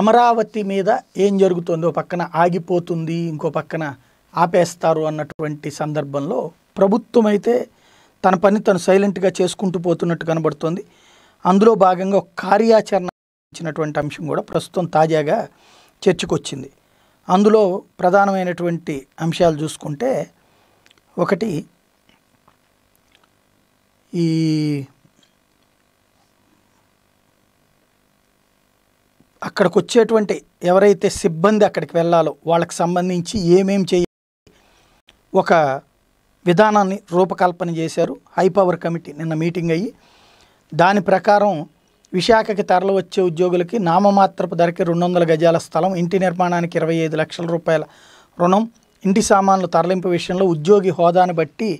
అమరావతి మీద ఏం జరుగుతుందో పక్కన ఆగిపోతుంది ఇంకో పక్కన ఆపేస్తారు అన్నటువంటి సందర్భంలో ప్రభుత్వం అయితే తన పని తను సైలెంట్గా చేసుకుంటూ పోతున్నట్టు కనబడుతోంది అందులో భాగంగా కార్యాచరణ ఇచ్చినటువంటి అంశం కూడా ప్రస్తుతం తాజాగా చర్చకొచ్చింది అందులో ప్రధానమైనటువంటి అంశాలు చూసుకుంటే ఒకటి ఈ అక్కడికి వచ్చేటువంటి ఎవరైతే సిబ్బంది అక్కడికి వెళ్ళాలో వాళ్ళకి సంబంధించి ఏమేం చేయాలి ఒక విధానాన్ని రూపకల్పన చేశారు హై పవర్ కమిటీ నిన్న మీటింగ్ అయ్యి దాని ప్రకారం విశాఖకి తరలి వచ్చే ఉద్యోగులకి నామమాత్రపు ధరకి రెండు వందల గజాల స్థలం ఇంటి నిర్మాణానికి ఇరవై ఐదు లక్షల రూపాయల రుణం ఇంటి సామాన్లు తరలింపు విషయంలో ఉద్యోగి హోదాను బట్టి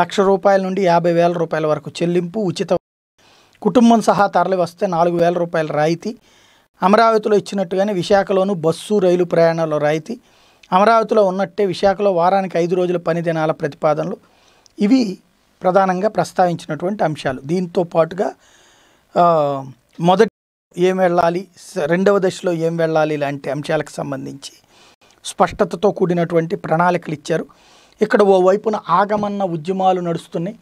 లక్ష రూపాయల నుండి యాభై వేల రూపాయల వరకు చెల్లింపు ఉచిత కుటుంబం సహా తరలి వస్తే నాలుగు వేల రూపాయల రాయితీ అమరావతిలో ఇచ్చినట్టుగానే విశాఖలోను బస్సు రైలు ప్రయాణాల్లో రాయితీ అమరావతిలో ఉన్నట్టే విశాఖలో వారానికి ఐదు రోజుల పని దినాల ప్రతిపాదనలు ఇవి ప్రధానంగా ప్రస్తావించినటువంటి అంశాలు దీంతో పాటుగా మొదటి ఏం వెళ్ళాలి రెండవ దశలో ఏం వెళ్ళాలి లాంటి అంశాలకు సంబంధించి స్పష్టతతో కూడినటువంటి ప్రణాళికలు ఇచ్చారు ఇక్కడ ఓవైపున ఆగమన్న ఉద్యమాలు నడుస్తున్నాయి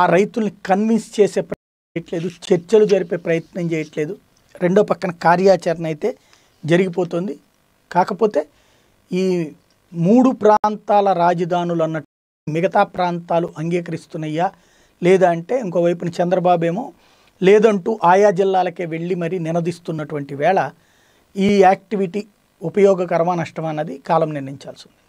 ఆ రైతుల్ని కన్విన్స్ చేసే ప్రయత్నం చేయట్లేదు చర్చలు జరిపే ప్రయత్నం చేయట్లేదు రెండో పక్కన కార్యాచరణ అయితే జరిగిపోతుంది కాకపోతే ఈ మూడు ప్రాంతాల రాజధానులు అన్నట్టు మిగతా ప్రాంతాలు అంగీకరిస్తున్నాయా లేదా అంటే ఇంకోవైపున చంద్రబాబు ఏమో లేదంటూ ఆయా జిల్లాలకే వెళ్ళి మరీ నినదిస్తున్నటువంటి వేళ ఈ యాక్టివిటీ ఉపయోగకరమా నష్టమా అన్నది కాలం నిర్ణయించాల్సి ఉంది